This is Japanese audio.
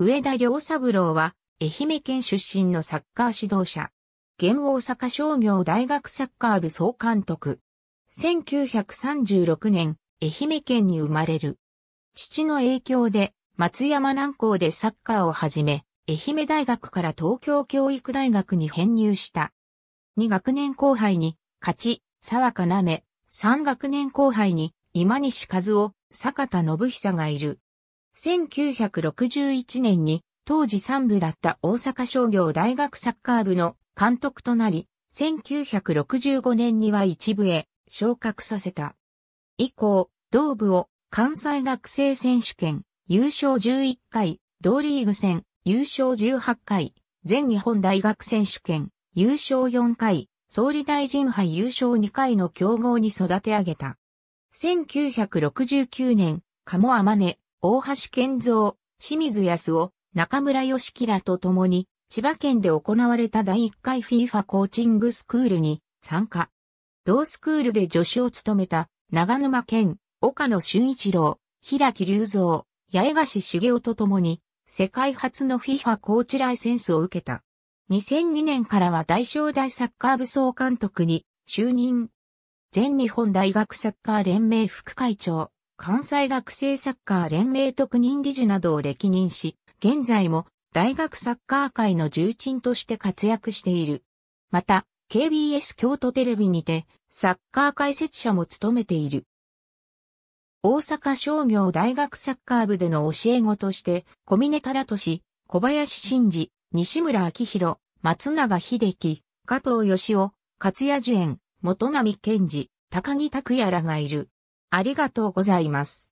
上田良三郎は、愛媛県出身のサッカー指導者。現大阪商業大学サッカー部総監督。1936年、愛媛県に生まれる。父の影響で、松山南港でサッカーを始め、愛媛大学から東京教育大学に編入した。2学年後輩に、勝ち、沢かなめ、3学年後輩に、今西和夫、坂田信久がいる。1961年に当時三部だった大阪商業大学サッカー部の監督となり、1965年には一部へ昇格させた。以降、同部を関西学生選手権優勝11回、同リーグ戦優勝18回、全日本大学選手権優勝4回、総理大臣杯優勝2回の競合に育て上げた。1969年、鴨天音、大橋健三、清水康夫、中村義樹らと共に、千葉県で行われた第1回 FIFA コーチングスクールに参加。同スクールで助手を務めた、長沼健、岡野俊一郎、平木隆三、八重樫茂雄と共に、世界初の FIFA コーチライセンスを受けた。2002年からは大正大サッカー部総監督に就任。全日本大学サッカー連盟副会長。関西学生サッカー連盟特任理事などを歴任し、現在も大学サッカー界の重鎮として活躍している。また、KBS 京都テレビにて、サッカー解説者も務めている。大阪商業大学サッカー部での教え子として、小峰忠敏、小林真二、西村明宏、松永秀樹、加藤義雄、勝谷樹園、元並健二、高木拓也らがいる。ありがとうございます。